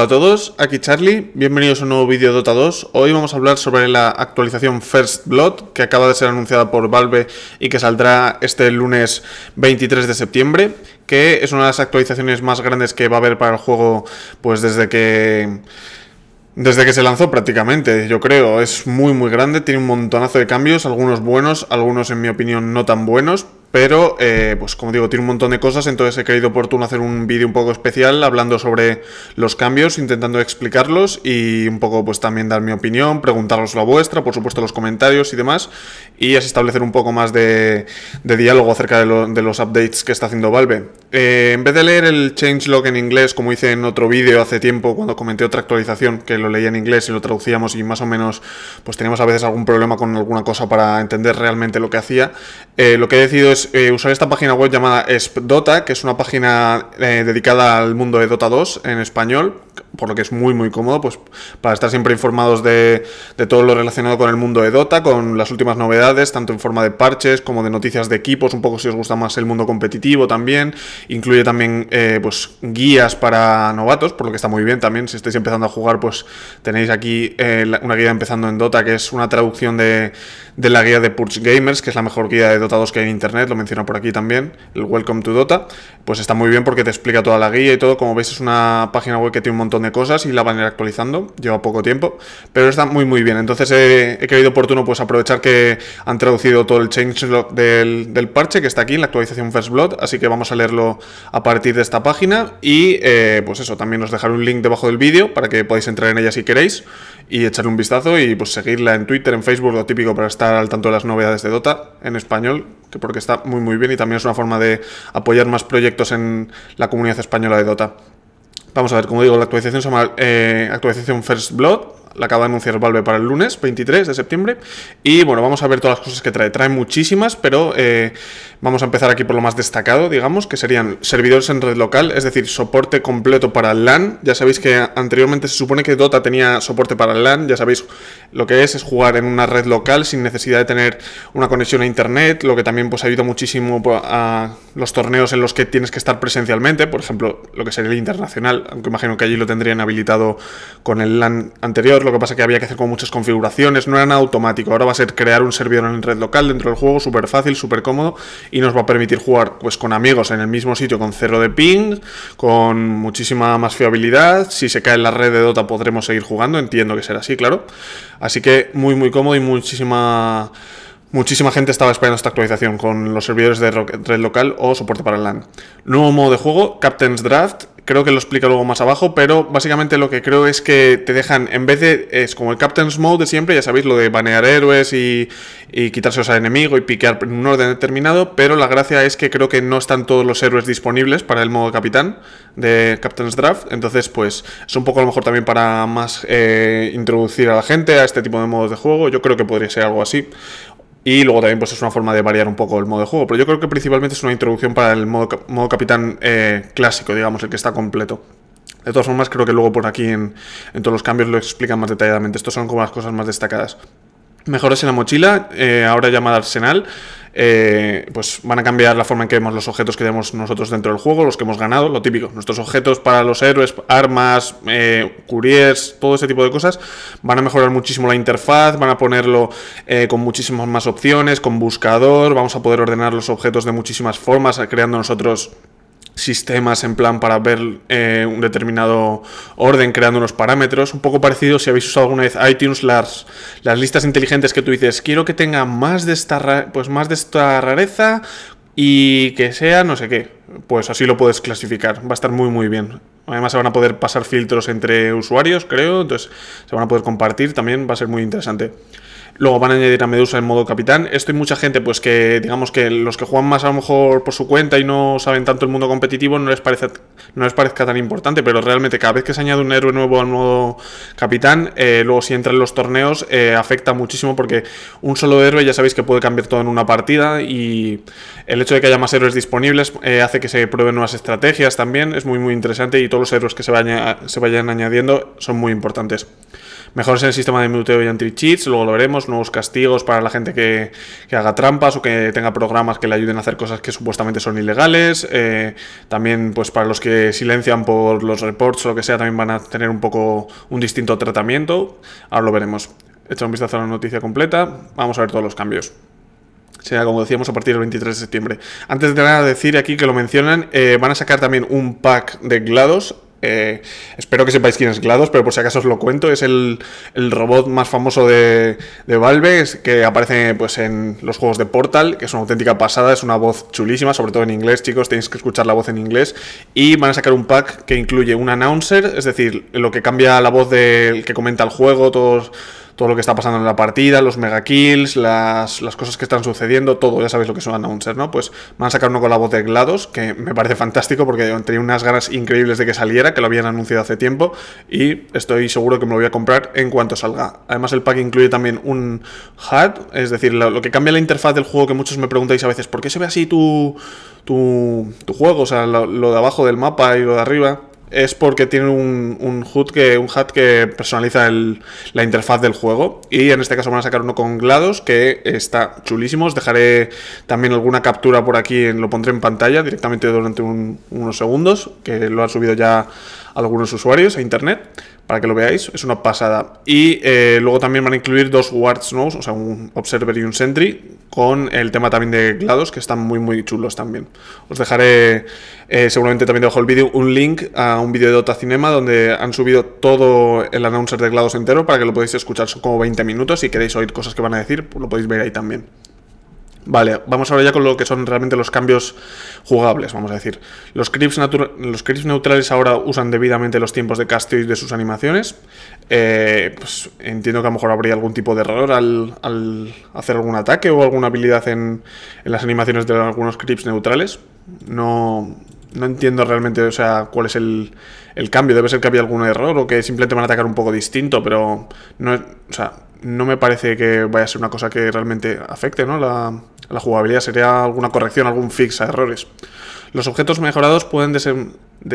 Hola a todos, aquí Charlie, bienvenidos a un nuevo vídeo Dota 2. Hoy vamos a hablar sobre la actualización First Blood que acaba de ser anunciada por Valve y que saldrá este lunes 23 de septiembre, que es una de las actualizaciones más grandes que va a haber para el juego pues desde que desde que se lanzó prácticamente, yo creo, es muy muy grande, tiene un montonazo de cambios, algunos buenos, algunos en mi opinión no tan buenos, pero, eh, pues como digo, tiene un montón de cosas, entonces he creído oportuno hacer un vídeo un poco especial hablando sobre los cambios, intentando explicarlos y un poco pues también dar mi opinión, preguntaros la vuestra, por supuesto los comentarios y demás, y así establecer un poco más de, diálogo acerca de, los updates que está haciendo Valve. Eh, en vez de leer el changelog en inglés, como hice en otro vídeo hace tiempo cuando comenté otra actualización, que lo leía en inglés y lo traducíamos y más o menos pues teníamos a veces algún problema con alguna cosa para entender realmente lo que hacía, eh, lo que he decidido es eh, usar esta página web llamada Dota, que es una página eh, dedicada al mundo de Dota 2 en español, por lo que es muy muy cómodo pues para estar siempre informados de, todo lo relacionado con el mundo de Dota, con las últimas novedades, tanto en forma de parches como de noticias de equipos, un poco si os gusta más el mundo competitivo también, incluye también eh, pues guías para novatos, por lo que está muy bien también, si estáis empezando a jugar pues tenéis aquí eh, una guía empezando en Dota que es una traducción de, de la guía de Purge Gamers, que es la mejor guía de Dota 2 que hay en internet, lo menciono por aquí también, el Welcome to Dota, pues está muy bien porque te explica toda la guía y todo, como veis es una página web que tiene un montón de cosas y la van a ir actualizando, lleva poco tiempo, pero está muy muy bien. Entonces he, eh, he creído oportuno pues aprovechar que han traducido todo el changelog del, del parche que está aquí en la actualización First Blood, así que vamos a leerlo a partir de esta página y eh, pues eso, también os dejaré un link debajo del vídeo para que podáis entrar en ella si queréis y echar un vistazo y pues seguirla en Twitter, en Facebook, lo típico para estar al tanto de las novedades de Dota en español, que porque está muy muy bien y también es una forma de apoyar más proyectos en la comunidad española de Dota. Vamos a ver, como digo, la actualización se llama eh, actualización First Blood la acaba de anunciar Valve para el lunes 23 de septiembre. Y bueno, vamos a ver todas las cosas que trae. Trae muchísimas, pero eh, vamos a empezar aquí por lo más destacado, digamos, que serían servidores en red local, es decir, soporte completo para LAN. Ya sabéis que anteriormente se supone que Dota tenía soporte para LAN, ya sabéis lo que es, es jugar en una red local sin necesidad de tener una conexión a internet, lo que también pues ayuda muchísimo pues, a los torneos en los que tienes que estar presencialmente, por ejemplo, lo que sería el internacional, aunque imagino que allí lo tendrían habilitado con el LAN anterior, lo que pasa es que había que hacer con muchas configuraciones, no eran automáticos. Ahora va a ser crear un servidor en red local dentro del juego, súper fácil, súper cómodo y nos va a permitir jugar pues con amigos en el mismo sitio con cero de ping, con muchísima más fiabilidad. Si se cae la red de Dota podremos seguir jugando, entiendo que será así, claro. Así que muy muy cómodo y muchísima Muchísima gente estaba esperando esta actualización con los servidores de red local o soporte para LAN. Nuevo modo de juego, Captain's Draft, creo que lo explica luego más abajo, pero básicamente lo que creo es que te dejan, en vez de, es como el Captain's Mode de siempre, ya sabéis, lo de banear héroes y, y quitárselos al enemigo y piquear en un orden determinado, pero la gracia es que creo que no están todos los héroes disponibles para el modo capitán de Captain's Draft, entonces pues es un poco a lo mejor también para más eh, introducir a la gente a este tipo de modos de juego, yo creo que podría ser algo así, y luego también pues es una forma de variar un poco el modo de juego. Pero yo creo que principalmente es una introducción para el modo, modo capitán eh, clásico, digamos, el que está completo. De todas formas, creo que luego por aquí en, en todos los cambios lo explican más detalladamente. Estos son como las cosas más destacadas. Mejoras en la mochila, eh, ahora llamada Arsenal. Eh, pues van a cambiar la forma en que vemos los objetos que tenemos nosotros dentro del juego, los que hemos ganado, lo típico, nuestros objetos para los héroes, armas, eh, couriers, todo ese tipo de cosas, van a mejorar muchísimo la interfaz, van a ponerlo con muchísimas más opciones, con buscador, vamos a poder ordenar los objetos de muchísimas formas, creando nosotros sistemas en plan para ver eh, un determinado orden creando unos parámetros. Un poco parecido si habéis usado alguna vez iTunes, las, las listas inteligentes que tú dices, quiero que tenga más de esta, pues más de esta rareza y que sea no sé qué. Pues así lo puedes clasificar, va a estar muy muy bien. Además se van a poder pasar filtros entre usuarios, creo, entonces se van a poder compartir, también va a ser muy interesante. Luego van a añadir a Medusa en modo capitán. Esto hay mucha gente, pues que digamos que los que juegan más a lo mejor por su cuenta y no saben tanto el mundo competitivo, no les, parece, no les parezca tan importante, pero realmente cada vez que se añade un héroe nuevo al modo capitán, eh, luego si entra en los torneos, eh, afecta muchísimo porque un solo héroe ya sabéis que puede cambiar todo en una partida y el hecho de que haya más héroes disponibles eh, hace que se prueben nuevas estrategias también. Es muy, muy interesante y todos los héroes que se vayan añadiendo son muy importantes. Mejor en el sistema de muteo y anti-cheats, luego lo veremos. Nuevos castigos para la gente que, haga trampas o que tenga programas que le ayuden a hacer cosas que supuestamente son ilegales. Eh, también, pues para los que silencian por los reports o lo que sea, también van a tener un poco un distinto tratamiento. Ahora lo veremos. hecho un vistazo a la noticia completa. Vamos a ver todos los cambios sea como decíamos a partir del 23 de septiembre. Antes de nada decir aquí que lo mencionan, eh, van a sacar también un pack de glados eh, espero que sepáis quién es GLaDOS, pero por si acaso os lo cuento, es el, robot más famoso de, de Valve, que aparece pues, en los juegos de Portal, que es una auténtica pasada, es una voz chulísima, sobre todo en inglés, chicos, tenéis que escuchar la voz en inglés. Y van a sacar un pack que incluye un announcer, es decir, lo que cambia la voz del que comenta el juego, todos todo lo que está pasando en la partida, los mega kills, las, las cosas que están sucediendo, todo, ya sabéis lo que son announcers, ¿no? Pues van a sacar uno con la voz de GLaDOS, que me parece fantástico porque tenía unas ganas increíbles de que saliera, que lo habían anunciado hace tiempo, y estoy seguro que me lo voy a comprar en cuanto salga. Además, el pack incluye también un HUD, es decir, lo, que cambia la interfaz del juego, que muchos me preguntáis a veces, ¿por qué se ve así tu, tu, tu juego? O sea, lo de abajo del mapa y lo de arriba es porque tiene un, un HUD que, que personaliza la interfaz del juego. Y en este caso van a sacar uno con GLaDOS, que está chulísimo. Os dejaré también alguna captura por aquí, lo pondré en pantalla directamente durante unos segundos, que lo han subido ya algunos usuarios a internet para que lo veáis, es una pasada. Y eh, luego también van a incluir dos Ward Snows, o sea, un Observer y un Sentry, con el tema también de GLaDOS, que están muy, muy chulos también. Os dejaré, eh, seguramente también dejo el vídeo, un link a un vídeo de Dota Cinema, donde han subido todo el announcer de GLaDOS entero, para que lo podáis escuchar, son como 20 minutos, y queréis oír cosas que van a decir, lo podéis ver ahí también. Vale, vamos ahora ya con lo que son realmente los cambios jugables, vamos a decir. Los creeps, los neutrales ahora usan debidamente los tiempos de casteo de sus animaciones. Eh, pues entiendo que a lo mejor habría algún tipo de error al, hacer algún ataque o alguna habilidad en, las animaciones de algunos creeps neutrales. No, no entiendo realmente, o sea, cuál es el, el, cambio. Debe ser que había algún error o que simplemente van a atacar un poco distinto, pero no o sea, no me parece que vaya a ser una cosa que realmente afecte ¿no? la, la jugabilidad, sería alguna corrección, algún fix a errores. Los objetos mejorados pueden ser...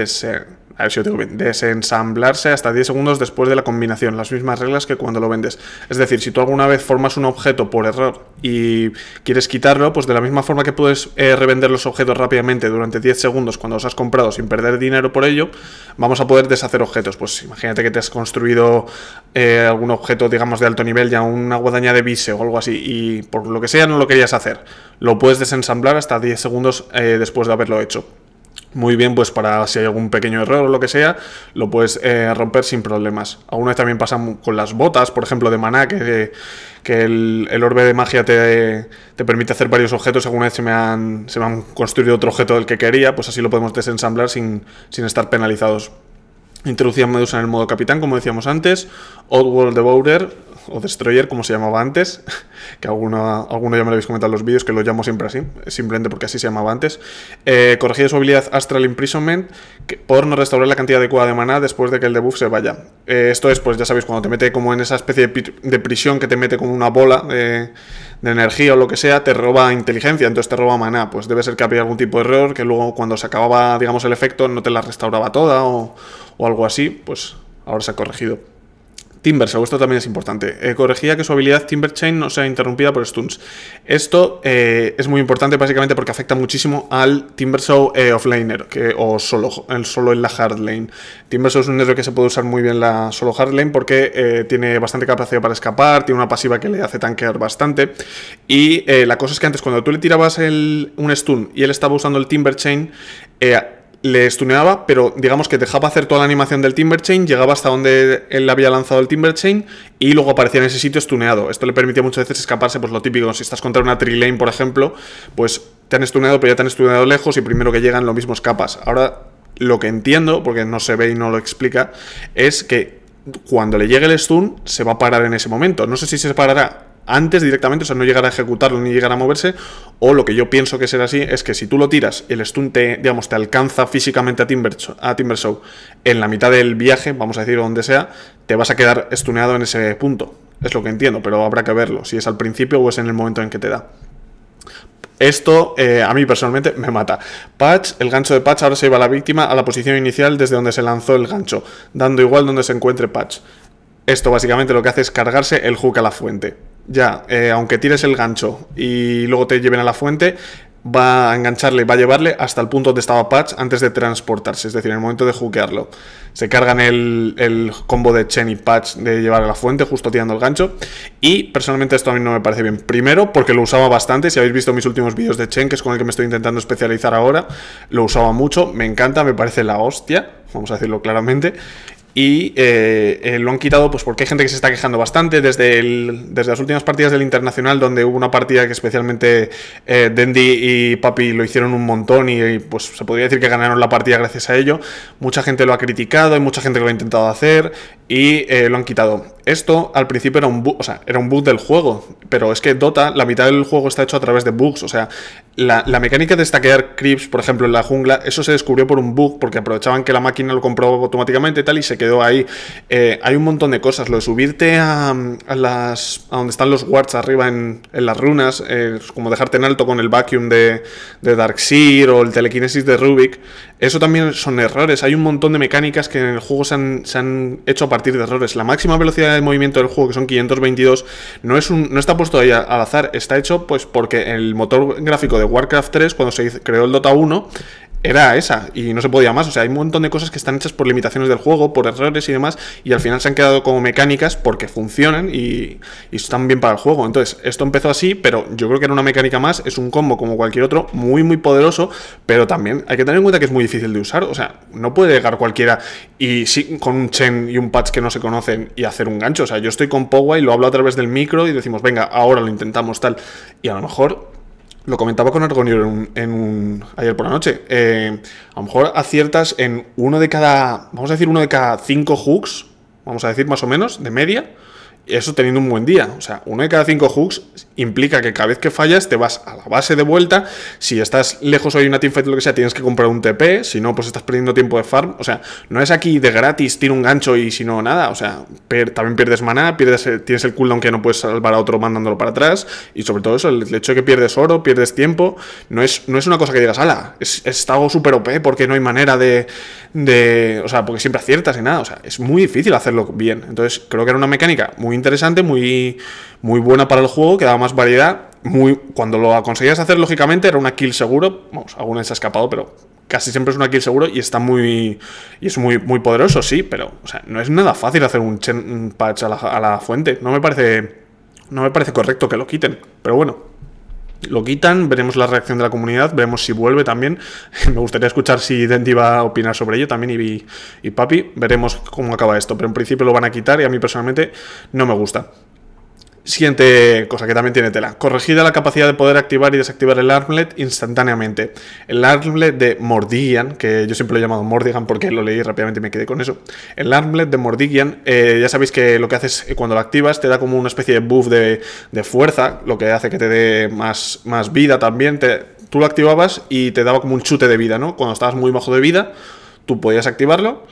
ser a ver si lo tengo bien, desensamblarse hasta 10 segundos después de la combinación, las mismas reglas que cuando lo vendes. Es decir, si tú alguna vez formas un objeto por error y quieres quitarlo, pues de la misma forma que puedes eh, revender los objetos rápidamente durante 10 segundos cuando los has comprado sin perder dinero por ello, vamos a poder deshacer objetos. Pues imagínate que te has construido eh, algún objeto, digamos, de alto nivel, ya una guadaña de bise o algo así, y por lo que sea no lo querías hacer. Lo puedes desensamblar hasta 10 segundos eh, después de haberlo hecho muy bien pues para si hay algún pequeño error o lo que sea, lo puedes eh, romper sin problemas. vez también pasan con las botas, por ejemplo, de maná, que, que el, orbe de magia te, te, permite hacer varios objetos. Alguna vez se me, han, se me han construido otro objeto del que quería, pues así lo podemos desensamblar sin, sin estar penalizados. Introducía Medusa en el modo capitán, como decíamos antes. Oddworld Devourer, o Destroyer, como se llamaba antes, que alguno ya me lo habéis comentado en los vídeos, que lo llamo siempre así, eh, simplemente porque así se llamaba antes, eh, su habilidad Astral Imprisonment que, por no restaurar la cantidad adecuada de maná después de que el debuff se vaya. Eh, esto es, pues ya sabéis, cuando te mete como en esa especie de, prisión que te mete como una bola de, energía o lo que sea, te roba inteligencia, entonces te roba maná, pues debe ser que había algún tipo de error, que luego cuando se acababa, digamos, el efecto no te la restauraba toda o algo así, pues ahora se ha corregido. Timbers, esto también es importante. Eh, corregía que su habilidad Timber Chain no sea interrumpida por stuns. Esto eh, es muy importante básicamente porque afecta muchísimo al Timbersaw eh, offlaner que, o solo, solo en la hard lane. Timbersaw es un héroe que se puede usar muy bien la solo hard lane porque eh, tiene bastante capacidad para escapar, tiene una pasiva que le hace tanquear bastante. Y la cosa es que antes cuando tú le tirabas un stun y él estaba usando el Timber Chain, le estuneaba, pero digamos que dejaba hacer toda la animación del Timber Chain, llegaba hasta donde él había lanzado el Timber Chain y luego aparecía en ese sitio estuneado. Esto le permitía muchas veces escaparse, pues lo típico, si estás contra una Trilane, por ejemplo, pues te han estuneado, pero ya te han estuneado lejos y primero que llegan lo mismo escapas. Ahora, lo que entiendo, porque no se ve y no lo explica, es que cuando le llegue el stun, se va a parar en ese momento. No sé si se parará antes directamente, o sea, no llegar a ejecutarlo ni llegar a moverse, o lo que yo pienso que será así es que si tú lo tiras, el stun te, digamos, te alcanza físicamente a, Timber, a Timbershow en la mitad del viaje, vamos a decir, donde sea, te vas a quedar stuneado en ese punto. Es lo que entiendo, pero habrá que verlo, si es al principio o es en el momento en que te da. Esto eh, a mí personalmente me mata. Patch, el gancho de Patch ahora se lleva a la víctima a la posición inicial desde donde se lanzó el gancho, dando igual donde se encuentre Patch. Esto básicamente lo que hace es cargarse el hook a la fuente. Ya, eh, aunque tires el gancho y luego te lleven a la fuente, va a engancharle, va a llevarle hasta el punto donde estaba Patch antes de transportarse, es decir, en el momento de jukearlo. Se cargan el, el, combo de Chen y Patch de llevar a la fuente justo tirando el gancho. Y personalmente esto a mí no me parece bien. Primero, porque lo usaba bastante, si habéis visto mis últimos vídeos de Chen, que es con el que me estoy intentando especializar ahora, lo usaba mucho, me encanta, me parece la hostia, vamos a decirlo claramente. Y eh, eh, lo han quitado pues porque hay gente que se está quejando bastante desde, desde las últimas partidas del Internacional, donde hubo una partida que especialmente eh, Dendi y Papi lo hicieron un montón y, pues se podría decir que ganaron la partida gracias a ello. Mucha gente lo ha criticado, hay mucha gente que lo ha intentado hacer y eh, lo han quitado. Esto al principio era un, bug, era un bug del juego, pero es que Dota, la mitad del juego está hecho a través de bugs. O sea, la, mecánica de stackear creeps, por ejemplo, en la jungla, eso se descubrió por un bug porque aprovechaban que la máquina lo compró automáticamente y tal y se quedó ahí. Eh, hay un montón de cosas. Lo de subirte a, las, a donde están los wards arriba en, las runas, eh, como dejarte en alto con el vacuum de, Darkseer o el telequinesis de Rubik, eso también son errores. Hay un montón de mecánicas que en el juego se han, hecho a partir de errores. La máxima velocidad de movimiento del juego, que son 522, no, es no está puesto ahí al azar. Está hecho pues porque el motor gráfico de Warcraft 3, cuando se creó el Dota 1, era esa y no se podía más. O sea, hay un montón de cosas que están hechas por limitaciones del juego, por errores y demás, y al final se han quedado como mecánicas porque funcionan y, están bien para el juego. Entonces, esto empezó así, pero yo creo que era una mecánica más, es un combo como cualquier otro, muy, muy poderoso, pero también hay que tener en cuenta que es muy difícil de usar. O sea, no puede llegar cualquiera y sí, con un chen y un patch que no se conocen y hacer un gancho. O sea, yo estoy con Powa y lo hablo a través del micro y decimos, venga, ahora lo intentamos tal. Y a lo mejor lo comentaba con Argonio en ayer por la noche. Eh, a lo mejor aciertas en uno de cada, vamos a decir, uno de cada cinco hooks, vamos a decir más o menos, de media eso teniendo un buen día. O sea, uno de cada cinco hooks implica que cada vez que fallas te vas a la base de vuelta. Si estás lejos o hay una teamfight o lo que sea, tienes que comprar un TP. Si no, pues estás perdiendo tiempo de farm. O sea, no es aquí de gratis, tira un gancho y si no, nada. O sea, también pierdes maná, pierdes, eh, tienes el cooldown que no puedes salvar a otro mandándolo para atrás. Y sobre todo eso, el hecho de que pierdes oro, pierdes tiempo, no es, no es una cosa que digas, ala, es, algo súper OP porque no hay manera de, de... O sea, porque siempre aciertas y nada. O sea, es muy difícil hacerlo bien. Entonces, creo que era una mecánica muy interesante, muy, muy buena para el juego, que daba más variedad. Muy, cuando lo conseguías hacer, lógicamente, era una kill seguro. Vamos, alguna se ha escapado, pero casi siempre es una kill seguro y está muy. Y es muy, muy poderoso, sí, pero. O sea, no es nada fácil hacer un, chen, patch a la fuente. No me parece. No me parece correcto que lo quiten, pero bueno lo quitan, veremos la reacción de la comunidad, veremos si vuelve también. Me gustaría escuchar si Dendi va a opinar sobre ello también y, y Papi, veremos cómo acaba esto, pero en principio lo van a quitar y a mí personalmente no me gusta. Siguiente cosa que también tiene tela. Corregida la capacidad de poder activar y desactivar el armlet instantáneamente. El armlet de Mordigian, que yo siempre lo he llamado Mordigan porque lo leí rápidamente y me quedé con eso. El armlet de Mordigian, eh, ya sabéis que lo que haces eh, cuando lo activas te da como una especie de buff de, fuerza, lo que hace que te dé más, vida también. Te, tú lo activabas y te daba como un chute de vida, ¿no? Cuando estabas muy bajo de vida, tú podías activarlo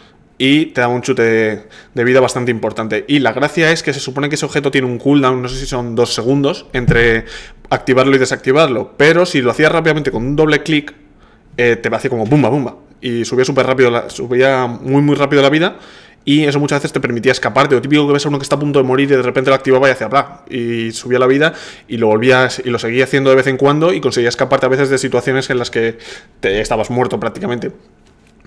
y te da un chute de, vida bastante importante. Y la gracia es que se supone que ese objeto tiene un cooldown, no sé si son dos segundos, entre activarlo y desactivarlo, pero si lo hacías rápidamente con un doble clic, eh, te hacía como bumba, bumba. Y subía súper rápido, la, subía muy, muy rápido la vida. Y eso muchas veces te permitía escaparte. Lo típico que ves a uno que está a punto de morir y de repente lo activaba y hacía bla. Y subía la vida y lo volvías y lo seguía haciendo de vez en cuando y conseguía escaparte a veces de situaciones en las que te estabas muerto prácticamente.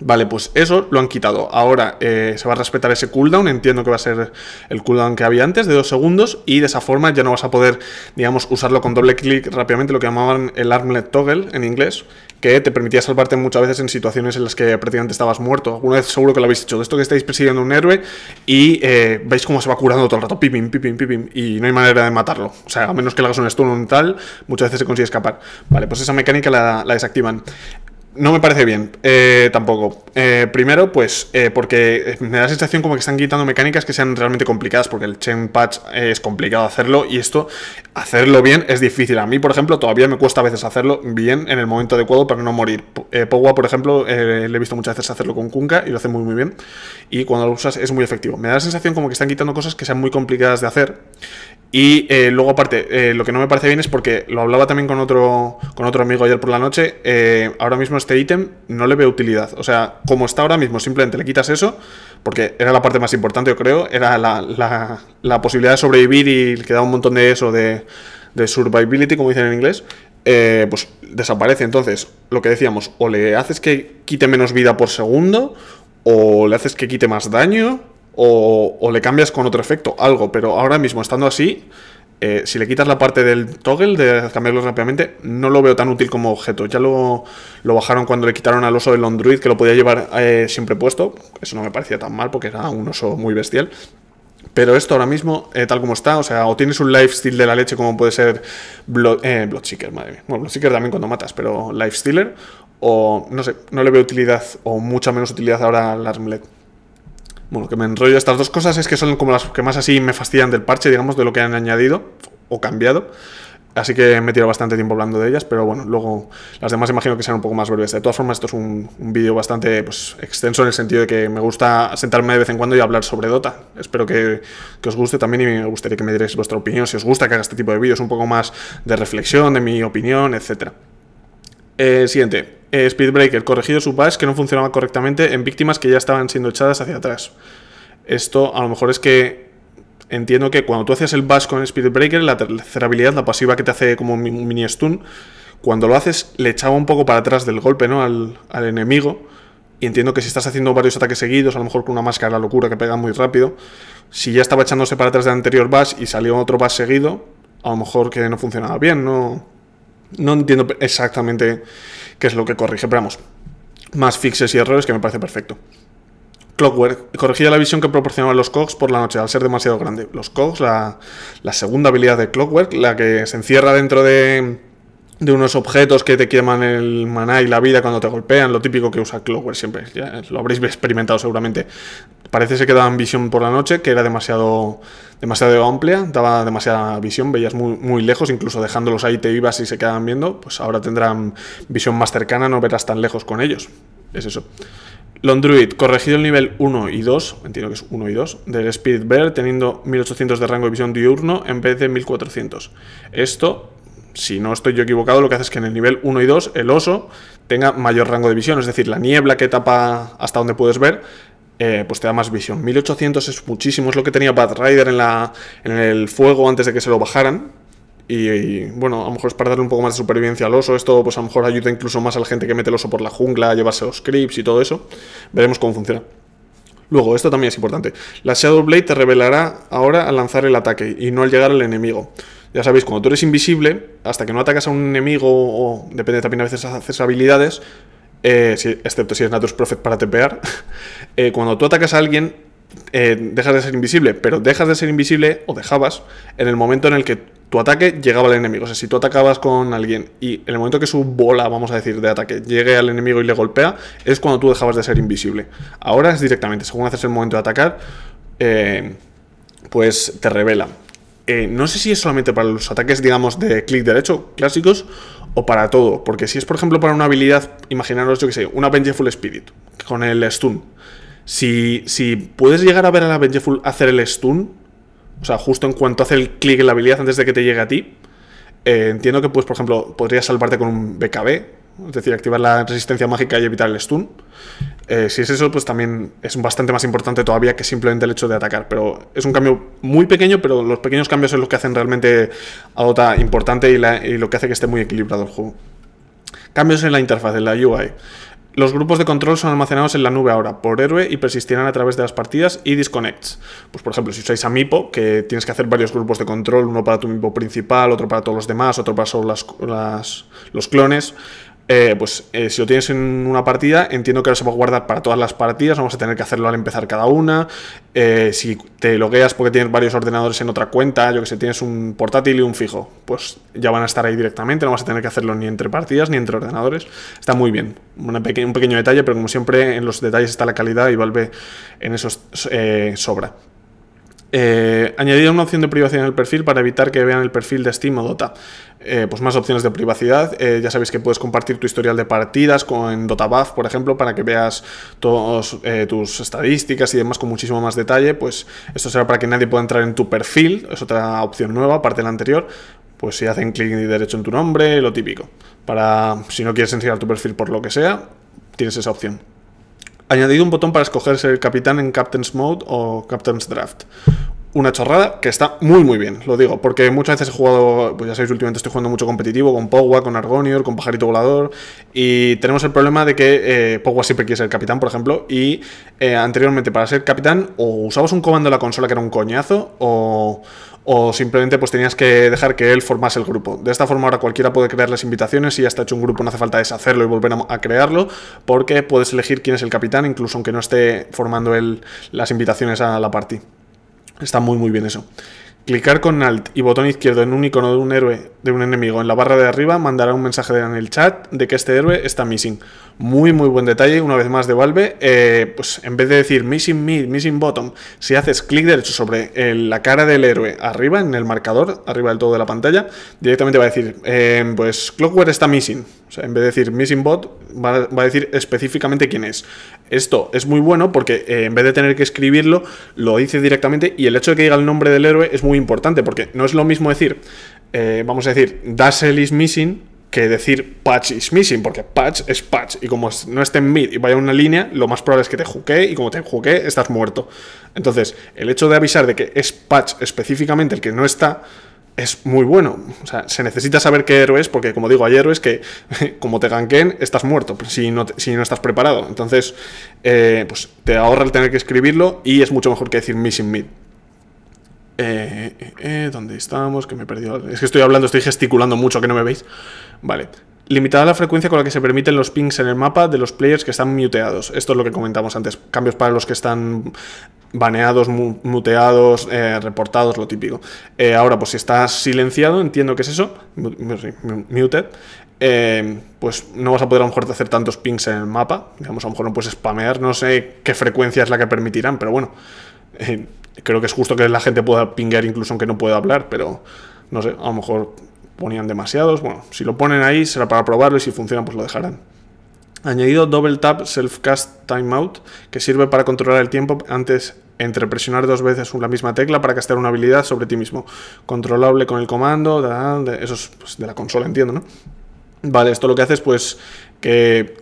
Vale, pues eso lo han quitado. Ahora eh, se va a respetar ese cooldown. Entiendo que va a ser el cooldown que había antes de dos segundos. Y de esa forma ya no vas a poder, digamos, usarlo con doble clic rápidamente, lo que llamaban el armlet toggle en inglés, que te permitía salvarte muchas veces en situaciones en las que prácticamente estabas muerto. Alguna vez seguro que lo habéis hecho. De esto que estáis persiguiendo un héroe y eh, veis cómo se va curando todo el rato. Pipim, pipim, pipim. Y no hay manera de matarlo. O sea, a menos que le hagas un stun o un tal, muchas veces se consigue escapar. Vale, pues esa mecánica la desactivan. No me parece bien, eh, tampoco. Eh, primero, pues, eh, porque me da la sensación como que están quitando mecánicas que sean realmente complicadas, porque el chain patch es complicado hacerlo y esto, hacerlo bien es difícil. A mí, por ejemplo, todavía me cuesta a veces hacerlo bien en el momento adecuado para no morir. Powa, por ejemplo, le he visto muchas veces hacerlo con Kunka y lo hace muy, muy bien. Y cuando lo usas es muy efectivo. Me da la sensación como que están quitando cosas que sean muy complicadas de hacer y eh, luego, aparte, eh, lo que no me parece bien es porque lo hablaba también con otro, con otro amigo ayer por la noche. Eh, ahora mismo este ítem no le ve utilidad. O sea, como está ahora mismo, simplemente le quitas eso, porque era la parte más importante, yo creo. Era la, posibilidad de sobrevivir y queda un montón de eso, de, de survivability, como dicen en inglés. pues desaparece. Entonces, lo que decíamos, o le haces que quite menos vida por segundo, o le haces que quite más daño o, le cambias con otro efecto, algo, pero ahora mismo estando así, eh, si le quitas la parte del toggle, de cambiarlo rápidamente, no lo veo tan útil como objeto. Ya lo, bajaron cuando le quitaron al oso del Android que lo podía llevar eh, siempre puesto. Eso no me parecía tan mal porque era un oso muy bestial. Pero esto ahora mismo, eh, tal como está, o sea, o tienes un lifesteal de la leche como puede ser Bloodseeker, madre mía. Bueno, Bloodseeker también cuando matas, pero Lifestealer, o no sé, no le veo utilidad o mucha menos utilidad ahora al Armlet. Bueno, que me enrollo estas dos cosas es que son como las que más así me fastidian del parche, digamos, de lo que han añadido o cambiado. Así que me he tirado bastante tiempo hablando de ellas, pero bueno, luego las demás imagino que sean un poco más breves. De todas formas, esto es un, vídeo bastante pues, extenso en el sentido de que me gusta sentarme de vez en cuando y hablar sobre Dota. Espero que, que os guste también y me gustaría que me dierais vuestra opinión, si os gusta que haga este tipo de vídeos un poco más de reflexión, de mi opinión, etcétera. Eh, siguiente. Eh, Speedbreaker, corregido su bash que no funcionaba correctamente en víctimas que ya estaban siendo echadas hacia atrás. Esto a lo mejor es que entiendo que cuando tú haces el bash con Speedbreaker, la tercera habilidad, la pasiva que te hace como un mini stun, cuando lo haces le echaba un poco para atrás del golpe ¿no? al, enemigo. Y entiendo que si estás haciendo varios ataques seguidos, a lo mejor con una máscara locura que pega muy rápido, si ya estaba echándose para atrás del anterior bash y salió otro bash seguido, a lo mejor que no funcionaba bien, no, no entiendo exactamente qué es lo que corrige, pero vamos, más fixes y errores que me parece perfecto. Clockwork corregía la visión que proporcionaban los cogs por la noche al ser demasiado grande. Los cogs, la, la segunda habilidad de Clockwork, la que se encierra dentro de, de unos objetos que te queman el maná y la vida cuando te golpean, lo típico que usa Clover siempre, lo habréis experimentado seguramente. Parece que daban visión por la noche, que era demasiado, demasiado amplia, daba demasiada visión, veías muy, muy lejos, incluso dejándolos ahí te ibas y se quedaban viendo, pues ahora tendrán visión más cercana, no verás tan lejos con ellos. Es eso. Londruid, corregido el nivel 1 y 2, entiendo que es 1 y 2, del Spirit Bear, teniendo 1800 de rango de visión diurno en vez de 1400. Esto si no estoy yo equivocado, lo que hace es que en el nivel 1 y 2 el oso tenga mayor rango de visión, es decir, la niebla que tapa hasta donde puedes ver, eh, pues te da más visión. 1800 es muchísimo, es lo que tenía Bad en, el fuego antes de que se lo bajaran. Y, bueno, a lo mejor es para darle un poco más de supervivencia al oso. Esto, pues a lo mejor ayuda incluso más a la gente que mete el oso por la jungla, a llevarse los creeps y todo eso. Veremos cómo funciona. Luego, esto también es importante. La Shadow Blade te revelará ahora al lanzar el ataque y no al llegar al enemigo. Ya sabéis, cuando tú eres invisible, hasta que no atacas a un enemigo, o depende también a veces haces habilidades, eh, excepto si es natos Prophet para tepear, eh, cuando tú atacas a alguien, eh, dejas de ser invisible, pero dejas de ser invisible o dejabas en el momento en el que tu ataque llegaba al enemigo. O sea, si tú atacabas con alguien y en el momento que su bola, vamos a decir, de ataque llegue al enemigo y le golpea, es cuando tú dejabas de ser invisible. Ahora es directamente, según haces el momento de atacar, pues te revela. Eh, no sé si es solamente para los ataques, digamos, de clic derecho clásicos o para todo. Porque si es, por ejemplo, para una habilidad, imaginaros, yo que sé, una Vengeful Spirit con el stun. Si, si puedes llegar a ver a la Vengeful hacer el stun, o sea, justo en cuanto hace el clic en la habilidad antes de que te llegue a ti, eh, entiendo que, pues, por ejemplo, podrías salvarte con un BKB, es decir, activar la resistencia mágica y evitar el stun. Eh, si es eso, pues también es bastante más importante todavía que simplemente el hecho de atacar. Pero es un cambio muy pequeño, pero los pequeños cambios son los que hacen realmente a Dota importante y, lo que hace que esté muy equilibrado el juego. Cambios en la interfaz, en la UI. Los grupos de control son almacenados en la nube ahora por héroe y persistirán a través de las partidas y disconnects. Pues por ejemplo, si usáis a Mipo, que tienes que hacer varios grupos de control, uno para tu Mipo principal, otro para todos los demás, otro para solo los clones, eh, pues eh, si lo tienes en una partida, entiendo que ahora se va a guardar para todas las partidas, vamos a tener que hacerlo al empezar cada una. Eh, si te logueas porque tienes varios ordenadores en otra cuenta, yo que sé, tienes un portátil y un fijo, pues ya van a estar ahí directamente, no vas a tener que hacerlo ni entre partidas ni entre ordenadores. Está muy bien, un pequeño detalle, pero como siempre en los detalles está la calidad y Valve en eso sobra. Eh, añadir una opción de privacidad en el perfil para evitar que vean el perfil de Steam o Dota. Eh, pues más opciones de privacidad. Eh, ya sabéis que puedes compartir tu historial de partidas con DotaBuff, por ejemplo, para que veas todos tus estadísticas y demás con muchísimo más detalle. Pues esto será para que nadie pueda entrar en tu perfil. Es otra opción nueva, aparte de la anterior. Pues si hacen clic derecho en tu nombre, lo típico. Para si no quieres enseñar tu perfil por lo que sea, tienes esa opción. Añadido un botón para escoger ser el capitán en Captain's Mode o Captain's Draft. Una chorrada que está muy muy bien, lo digo, porque muchas veces he jugado, pues ya sabéis, últimamente estoy jugando mucho competitivo con Pogua, con Argonior, con Pajarito Volador, y tenemos el problema de que eh, Pogwa siempre quiere ser capitán, por ejemplo, y eh, anteriormente para ser capitán o usabas un comando en la consola que era un coñazo, o, o simplemente pues tenías que dejar que él formase el grupo. De esta forma ahora cualquiera puede crear las invitaciones y ya está hecho un grupo, no hace falta deshacerlo y volver a crearlo, porque puedes elegir quién es el capitán, incluso aunque no esté formando él las invitaciones a la party. Está muy muy bien eso. Clicar con Alt y botón izquierdo en un icono de un héroe de un enemigo en la barra de arriba mandará un mensaje en el chat de que este héroe está missing. Muy, muy buen detalle, una vez más de Valve. Eh, pues en vez de decir missing Me, missing bottom, si haces clic derecho sobre eh, la cara del héroe arriba, en el marcador, arriba del todo de la pantalla, directamente va a decir, eh, pues Clockwork está missing. O sea, en vez de decir missing bot, va a decir específicamente quién es. Esto es muy bueno porque eh, en vez de tener que escribirlo, lo dice directamente y el hecho de que diga el nombre del héroe es muy importante porque no es lo mismo decir, eh, vamos a decir, el is missing que decir patch is missing, porque patch es patch, y como no esté en mid y vaya una línea, lo más probable es que te juque, y como te juque, estás muerto. Entonces, el hecho de avisar de que es patch específicamente el que no está, es muy bueno. O sea, se necesita saber qué héroe es, porque como digo, hay héroes que, como te ganquen, estás muerto pues, si no, si no estás preparado. Entonces, eh, pues te ahorra el tener que escribirlo y es mucho mejor que decir missing mid. Eh, eh, ¿Dónde estamos? Que me he perdido. Es que estoy hablando, estoy gesticulando mucho, que no me veis. Vale. Limitada la frecuencia con la que se permiten los pings en el mapa de los players que están muteados. Esto es lo que comentamos antes. Cambios para los que están baneados, muteados, eh, reportados, lo típico. Eh, ahora, pues si estás silenciado, entiendo que es eso, muted, eh, pues no vas a poder a lo mejor hacer tantos pings en el mapa. Digamos, a lo mejor no puedes spamear, no sé qué frecuencia es la que permitirán, pero bueno. creo que es justo que la gente pueda pingear incluso aunque no pueda hablar, pero no sé, a lo mejor ponían demasiados. Bueno, si lo ponen ahí será para probarlo y si funciona pues lo dejarán. Añadido Double Tap Self Cast Timeout, que sirve para controlar el tiempo antes entre presionar dos veces la misma tecla para castear una habilidad sobre ti mismo. Controlable con el comando, de, pues, de la consola, entiendo, ¿no? Vale, esto lo que hace es pues que...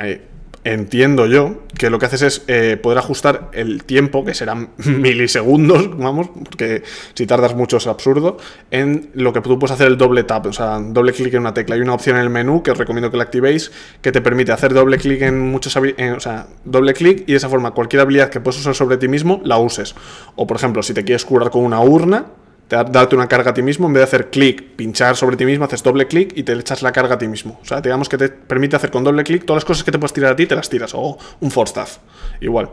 Eh, entiendo yo, que lo que haces es eh, poder ajustar el tiempo, que serán milisegundos, vamos, porque si tardas mucho es absurdo, en lo que tú puedes hacer el doble tap, o sea, doble clic en una tecla. Hay una opción en el menú que os recomiendo que la activéis que te permite hacer doble clic en muchas habilidades o sea, doble clic y de esa forma cualquier habilidad que puedes usar sobre ti mismo la uses. O por ejemplo, si te quieres curar con una urna, darte una carga a ti mismo, en vez de hacer clic, pinchar sobre ti mismo, haces doble clic y te echas la carga a ti mismo. O sea, digamos que te permite hacer con doble clic todas las cosas que te puedes tirar a ti, te las tiras. O oh, un force staff, igual.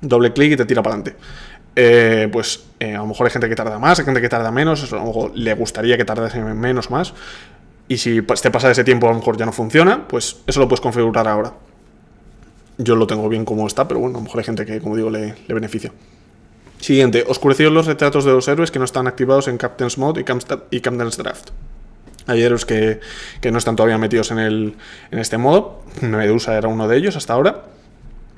Doble clic y te tira para adelante. Eh, pues eh, a lo mejor hay gente que tarda más, hay gente que tarda menos, eso, a lo mejor le gustaría que tardase menos más. Y si te pasa ese tiempo, a lo mejor ya no funciona, pues eso lo puedes configurar ahora. Yo lo tengo bien como está, pero bueno, a lo mejor hay gente que, como digo, le beneficia. Siguiente, oscurecieron los retratos de los héroes que no están activados en Captain's Mode y, y Captain's Draft. Hay héroes que, no están todavía metidos en, el, en este modo. Medusa era uno de ellos hasta ahora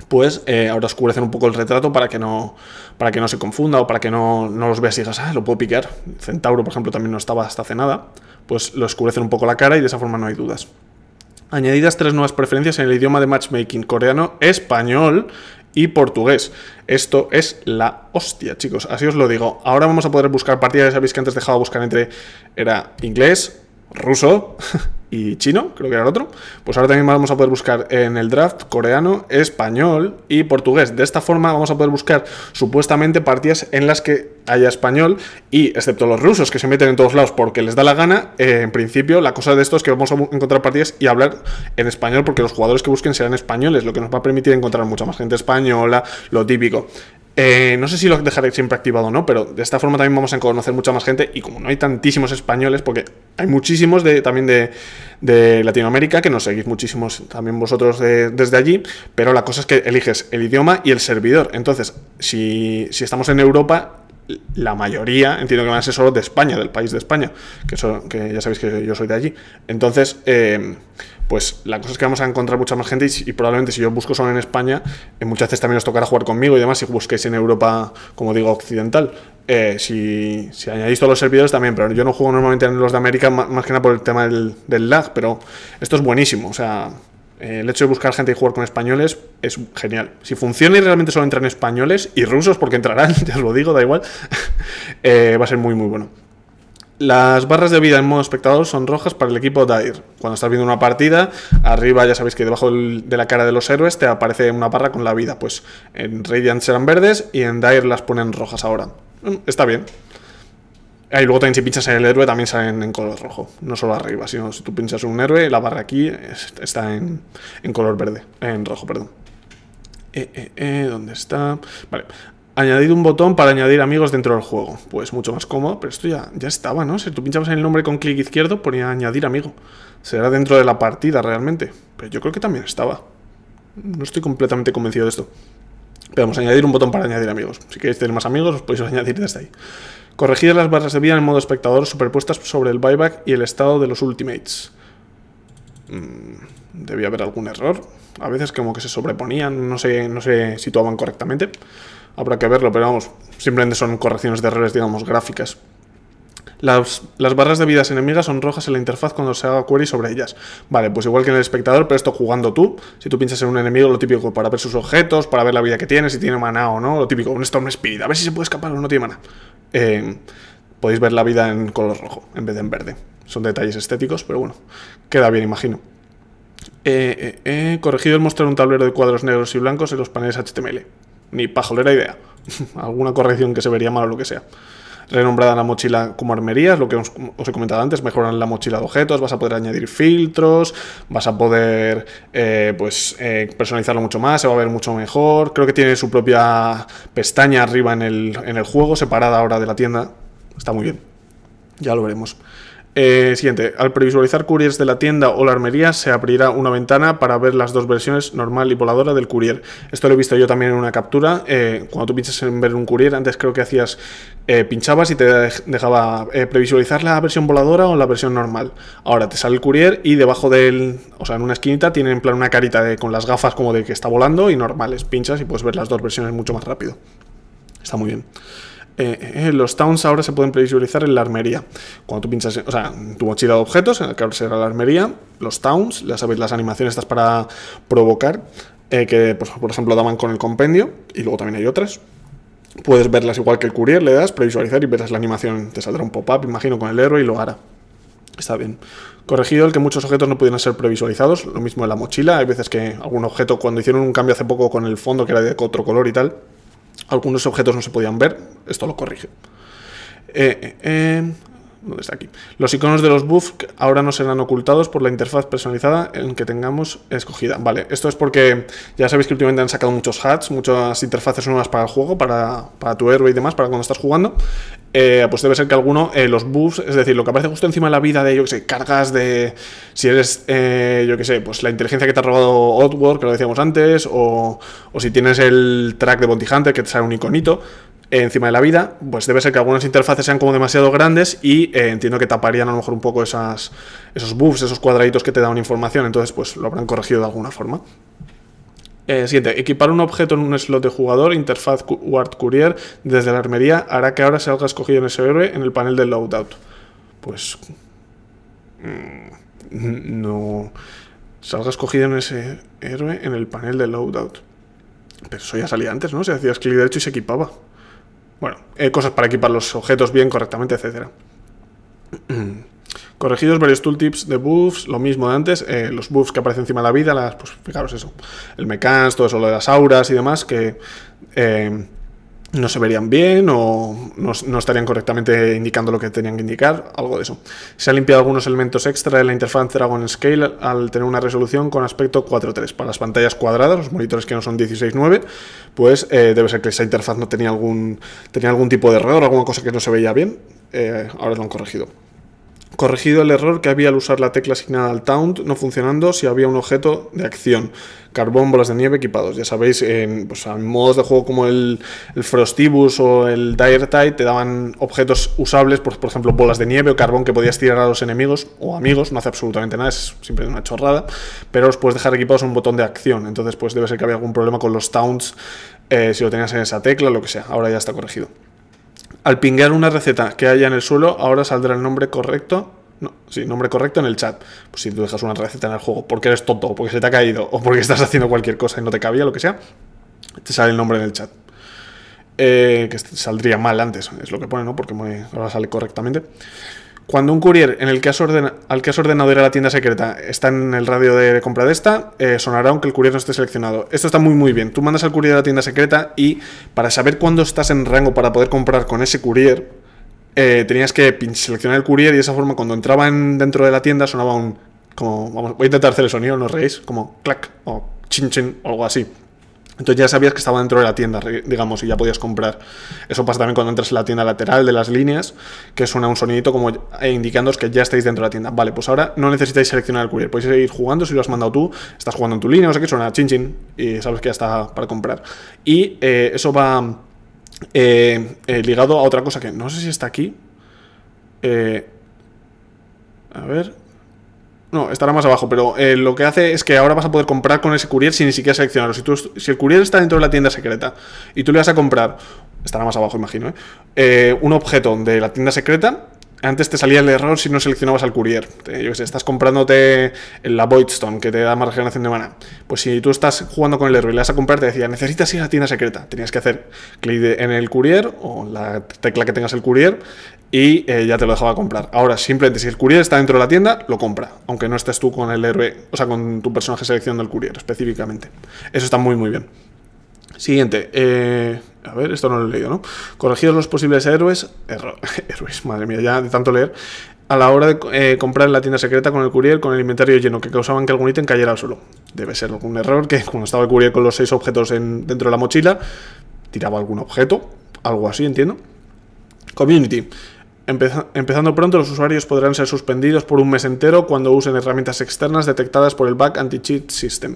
pues eh, ahora oscurecen un poco el retrato para que no, para que no se confunda o para que no, no los veas y digas, ah, lo puedo picar. centauro, por ejemplo, también no estaba hasta hace nada. Pues lo oscurecen un poco la cara y de esa forma no hay dudas. Añadidas tres nuevas preferencias en el idioma de matchmaking coreano, español, y portugués. Esto es la hostia, chicos. Así os lo digo. Ahora vamos a poder buscar partidas. Ya sabéis que antes dejaba buscar entre... Era inglés, ruso y chino, creo que era el otro. Pues ahora también vamos a poder buscar en el draft coreano, español y portugués. De esta forma vamos a poder buscar supuestamente partidas en las que haya español y, excepto los rusos que se meten en todos lados porque les da la gana, eh, en principio la cosa de esto es que vamos a encontrar partidas y hablar en español porque los jugadores que busquen serán españoles, lo que nos va a permitir encontrar mucha más gente española, lo típico. Eh, no sé si lo dejaré siempre activado o no, pero de esta forma también vamos a conocer mucha más gente. Y como no hay tantísimos españoles, porque hay muchísimos también de, Latinoamérica, que nos seguís muchísimos también vosotros desde allí, pero la cosa es que eliges el idioma y el servidor. Entonces, si, estamos en Europa, la mayoría, entiendo que van a ser solo de España, del país de España, que, son que ya sabéis que yo soy de allí. Entonces, eh, pues la cosa es que vamos a encontrar mucha más gente y, probablemente si yo busco solo en España, eh, muchas veces también os tocará jugar conmigo y demás si busquéis en Europa, como digo, occidental. Eh, si, añadís todos los servidores también, pero yo no juego normalmente en los de América más, que nada por el tema del, lag, pero esto es buenísimo, o sea, eh, el hecho de buscar gente y jugar con españoles es genial. Si funciona y realmente solo entran españoles y rusos, porque entrarán, ya os lo digo, da igual, va a ser muy, muy bueno. Las barras de vida en modo espectador son rojas para el equipo Dair. Cuando estás viendo una partida, arriba ya sabéis que debajo de la cara de los héroes te aparece una barra con la vida. Pues en Radiant serán verdes y en Dair las ponen rojas ahora. Mm, está bien. Y luego también si pinchas en el héroe también salen en color rojo. No solo arriba, sino si tú pinchas un héroe, la barra aquí está en, color verde. En rojo, perdón. Eh, eh, eh, ¿Dónde está? Vale. Añadir un botón para añadir amigos dentro del juego. Pues mucho más cómodo, pero esto ya, ya estaba, ¿no? Si tú pinchabas en el nombre con clic izquierdo, ponía añadir amigo. Será dentro de la partida realmente. Pero yo creo que también estaba. No estoy completamente convencido de esto. Pero vamos a añadir un botón para añadir amigos. Si queréis tener más amigos, os podéis añadir desde ahí. Corregir las barras de vida en modo espectador superpuestas sobre el buyback y el estado de los ultimates. Mm, debía haber algún error. A veces como que se sobreponían, no se, no se situaban correctamente habrá que verlo, pero vamos, simplemente son correcciones de errores, digamos, gráficas. Las, barras de vidas enemigas son rojas en la interfaz cuando se haga query sobre ellas. Vale, pues igual que en el espectador, pero esto jugando tú. Si tú piensas en un enemigo, lo típico, para ver sus objetos, para ver la vida que tiene, si tiene mana o no, lo típico, un Storm Spirit, a ver si se puede escapar o no tiene maná. Eh, podéis ver la vida en color rojo en vez de en verde. Son detalles estéticos, pero bueno, queda bien, imagino. He eh, eh, corregido el mostrar un tablero de cuadros negros y blancos en los paneles HTML ni pajolera idea. Alguna corrección que se vería mal o lo que sea. Renombrada la mochila como armerías, lo que os, he comentado antes, mejoran la mochila de objetos, vas a poder añadir filtros, vas a poder eh, pues, eh, personalizarlo mucho más, se va a ver mucho mejor. Creo que tiene su propia pestaña arriba en el, en el juego, separada ahora de la tienda. Está muy bien. Ya lo veremos. Eh, siguiente, al previsualizar couriers de la tienda o la armería se abrirá una ventana para ver las dos versiones normal y voladora del courier. Esto lo he visto yo también en una captura. Eh, cuando tú pinchas en ver un courier, antes creo que hacías eh, pinchabas y te dejaba previsualizar la versión voladora o la versión normal. Ahora te sale el courier y debajo del, o sea, en una esquinita tienen en plan una carita con las gafas como de que está volando y normales. Pinchas y puedes ver las dos versiones mucho más rápido. Está muy bien. Eh, eh, los towns ahora se pueden previsualizar en la armería. Cuando tú pinchas, o sea, en tu mochila de objetos, en el que ahora será la armería, los towns, ya sabéis, las animaciones estas para provocar, eh, que pues, por ejemplo daban con el compendio, y luego también hay otras. Puedes verlas igual que el courier, le das previsualizar y verás la animación. Te saldrá un pop-up, imagino, con el héroe y lo hará. Está bien. Corregido el que muchos objetos no pudieran ser previsualizados, lo mismo en la mochila. Hay veces que algún objeto, cuando hicieron un cambio hace poco con el fondo que era de otro color y tal, algunos objetos no se podían ver, esto lo corrige. Eh, eh, eh, ¿Dónde está aquí? Los iconos de los buffs ahora no serán ocultados por la interfaz personalizada en que tengamos escogida. Vale, esto es porque ya sabéis que últimamente han sacado muchos hats, muchas interfaces nuevas para el juego, para, para tu héroe y demás, para cuando estás jugando. Eh, pues debe ser que alguno, eh, los buffs, es decir, lo que aparece justo encima de la vida de, yo que sé, cargas de, si eres, eh, yo que sé, pues la inteligencia que te ha robado Outward, que lo decíamos antes, o, si tienes el track de Bounty Hunter, que te sale un iconito encima de la vida, pues debe ser que algunas interfaces sean como demasiado grandes y entiendo que taparían a lo mejor un poco esas, esos buffs, esos cuadraditos que te dan información, entonces pues lo habrán corregido de alguna forma. Eh, siguiente. equipar un objeto en un slot de jugador, interfaz Ward Courier, desde la armería, hará que ahora salga escogido en ese héroe en el panel del loadout. Pues... Mm, no... Salga escogido en ese héroe en el panel del loadout. Pero eso ya salía antes, ¿no? Se hacías clic derecho y se equipaba. Bueno, eh, cosas para equipar los objetos bien, correctamente, etcétera. Corregidos varios tooltips de buffs, lo mismo de antes, eh, los buffs que aparecen encima de la vida, las, pues fijaros eso, el mecans, todo eso, lo de las auras y demás, que eh, no se verían bien o no, estarían correctamente indicando lo que tenían que indicar, algo de eso. Se han limpiado algunos elementos extra de la interfaz Dragon Scale al tener una resolución con aspecto 4.3. Para las pantallas cuadradas, los monitores que no son 16.9, pues eh, debe ser que esa interfaz no tenía algún, tenía algún tipo de error, alguna cosa que no se veía bien. ahora lo han corregido. Corregido el error que había al usar la tecla asignada al Taunt no funcionando si había un objeto de acción. Carbón, bolas de nieve equipados. Ya sabéis, en, pues, modos de juego como el, Frostibus o el Dire te daban objetos usables, por, pues, por ejemplo, bolas de nieve o carbón que podías tirar a los enemigos o amigos. No hace absolutamente nada, es siempre una chorrada. Pero os puedes dejar equipados un botón de acción. Entonces, pues debe ser que había algún problema con los Taunts eh, si lo tenías en esa tecla, lo que sea. Ahora ya está corregido al pingar una receta que haya en el suelo, ahora saldrá el nombre correcto. No, sí, nombre correcto en el chat. Pues si tú dejas una receta en el juego porque eres tonto, o porque se te ha caído, o porque estás haciendo cualquier cosa y no te cabía, lo que sea, te sale el nombre en el chat. Eh, que saldría mal antes, es lo que pone, ¿no? Porque ahora sale correctamente. Cuando un courier en el al que has ordenado ir a la tienda secreta está en el radio de compra de esta, eh, sonará aunque el courier no esté seleccionado. Esto está muy muy bien. Tú mandas al courier a la tienda secreta y para saber cuándo estás en rango para poder comprar con ese courier, eh, tenías que seleccionar el courier y de esa forma cuando entraban dentro de la tienda sonaba un... como... voy a intentar hacer el sonido, no os reís, como clac o chin chin o algo así. Entonces ya sabías que estaba dentro de la tienda, digamos, y ya podías comprar. Eso pasa también cuando entras en la tienda lateral de las líneas, que suena un sonidito como eh, indicándoos que ya estáis dentro de la tienda. Vale, pues ahora no necesitáis seleccionar el courier, podéis seguir jugando si lo has mandado tú, estás jugando en tu línea, o sea que suena ching ching y sabes que ya está para comprar. Y eh, eso va eh, ligado a otra cosa que no sé si está aquí. a ver, no, estará más abajo, pero eh, lo que hace es que ahora vas a poder comprar con ese courier sin ni siquiera seleccionarlo. Si, el courier está dentro de la tienda secreta y tú le vas a comprar, estará más abajo, imagino, ¿eh? Eh, un objeto de la tienda secreta, antes te salía el error si no seleccionabas al courier. yo sé, estás comprándote la Voidstone, que te da más regeneración de mana. Pues si tú estás jugando con el error y le vas a comprar, te decía, necesitas ir a la tienda secreta. Tenías que hacer clic en el courier o la tecla que tengas el courier y eh, ya te lo dejaba comprar. Ahora, simplemente si el courier está dentro de la tienda, lo compra, aunque no estés tú con el héroe, o sea, con tu personaje seleccionando el courier específicamente. Eso está muy, muy bien. Siguiente, eh, a ver, esto no lo he leído, ¿no? Corregidos los posibles héroes, Error. héroes, madre mía, ya de tanto leer, a la hora de eh, comprar en la tienda secreta con el courier con el inventario lleno, que causaban que algún ítem cayera al suelo. Debe ser algún error que cuando estaba el courier con los seis objetos en, dentro de la mochila, tiraba algún objeto, algo así, entiendo. Community. Empezando pronto, los usuarios podrán ser suspendidos por un mes entero cuando usen herramientas externas detectadas por el Back Anti-Cheat System.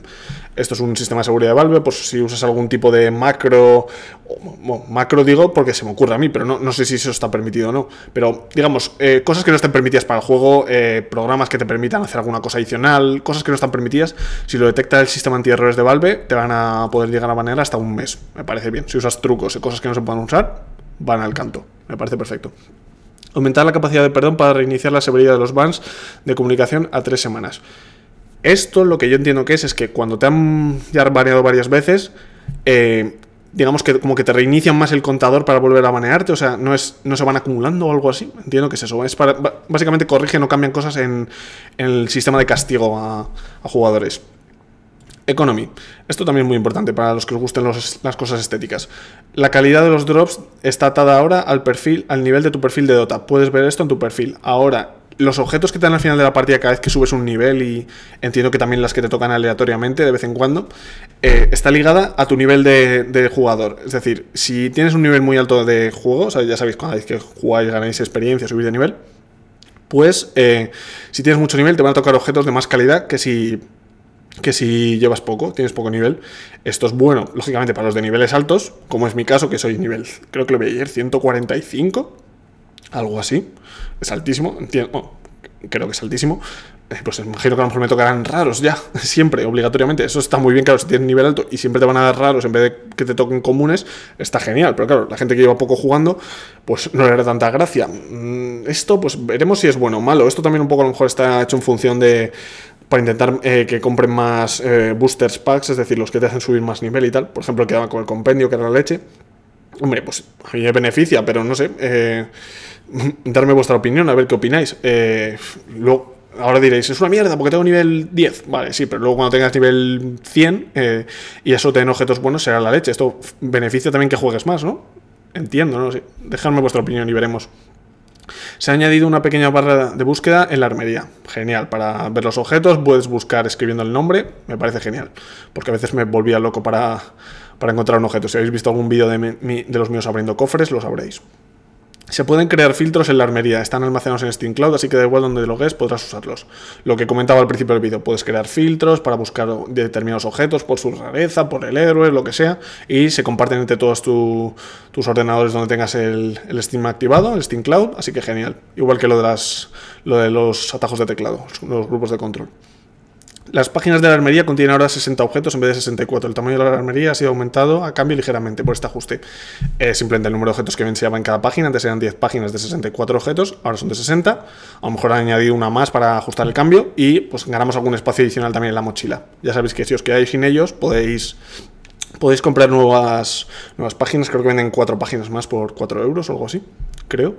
Esto es un sistema de seguridad de Valve, pues si usas algún tipo de macro, macro digo porque se me ocurre a mí, pero no, sé si eso está permitido o no. Pero digamos, eh, cosas que no estén permitidas para el juego, eh, programas que te permitan hacer alguna cosa adicional, cosas que no están permitidas, si lo detecta el sistema antierrores de Valve, te van a poder llegar a banear hasta un mes. Me parece bien. Si usas trucos y cosas que no se puedan usar, van al canto. Me parece perfecto aumentar la capacidad de perdón para reiniciar la severidad de los bans de comunicación a tres semanas. Esto lo que yo entiendo que es es que cuando te han ya baneado varias veces, eh, digamos que como que te reinician más el contador para volver a banearte, o sea, no, es, no se van acumulando o algo así. Entiendo que es eso. Es para, básicamente corrigen o cambian cosas en, el sistema de castigo a jugadores. Economy. Esto también es muy importante para los que os gusten las cosas estéticas. La calidad de los drops está atada ahora al perfil, al nivel de tu perfil de Dota. Puedes ver esto en tu perfil. Ahora, los objetos que te dan al final de la partida cada vez que subes un nivel y entiendo que también las que te tocan aleatoriamente de vez en cuando, eh, está ligada a tu nivel de, jugador. Es decir, si tienes un nivel muy alto de juego, ya sabéis, cada vez que jugáis ganáis experiencia, subís de nivel, pues eh, si tienes mucho nivel te van a tocar objetos de más calidad que si que si llevas poco, tienes poco nivel, esto es bueno, lógicamente, para los de niveles altos, como es mi caso, que soy nivel, creo que lo vi ayer, 145, algo así, es altísimo, oh, creo que es altísimo, eh, pues imagino que a lo mejor me tocarán raros ya, siempre, obligatoriamente. Eso está muy bien, claro, si tienes nivel alto y siempre te van a dar raros en vez de que te toquen comunes, está genial. Pero claro, la gente que lleva poco jugando, pues no le hará tanta gracia. Mm, esto, pues veremos si es bueno o malo. Esto también un poco a lo mejor está hecho en función de, para intentar eh, que compren más eh, boosters packs, es decir, los que te hacen subir más nivel y tal. Por ejemplo, el que con el compendio, que era la leche. Hombre, pues a mí me beneficia, pero no sé. Eh, darme vuestra opinión, a ver qué opináis. luego, ahora diréis, es una mierda porque tengo nivel 10. Vale, sí, pero luego cuando tengas nivel 100 y eso te den objetos buenos, será la leche. Esto beneficia también que juegues más, ¿no? Entiendo, no Dejadme vuestra opinión y veremos. Se ha añadido una pequeña barra de búsqueda en la armería. Genial, para ver los objetos puedes buscar escribiendo el nombre, me parece genial, porque a veces me volvía loco para, encontrar un objeto. Si habéis visto algún vídeo de, de, los míos abriendo cofres, lo sabréis. Se pueden crear filtros en la armería, están almacenados en Steam Cloud, así que da igual donde lo podrás usarlos. Lo que comentaba al principio del vídeo, puedes crear filtros para buscar determinados objetos por su rareza, por el héroe, lo que sea, y se comparten entre todos tus ordenadores donde tengas el, Steam activado, el Steam Cloud, así que genial. Igual que lo de, las, lo de los atajos de teclado, los grupos de control. Las páginas de la armería contienen ahora 60 objetos en vez de 64. El tamaño de la armería ha sido aumentado a cambio ligeramente por este ajuste. Eh, simplemente el número de objetos que venciaba en cada página. Antes eran 10 páginas de 64 objetos, ahora son de 60. A lo mejor han añadido una más para ajustar el cambio y pues ganamos algún espacio adicional también en la mochila. Ya sabéis que si os quedáis sin ellos podéis Podéis comprar nuevas, nuevas páginas, creo que venden cuatro páginas más por 4 euros o algo así, creo.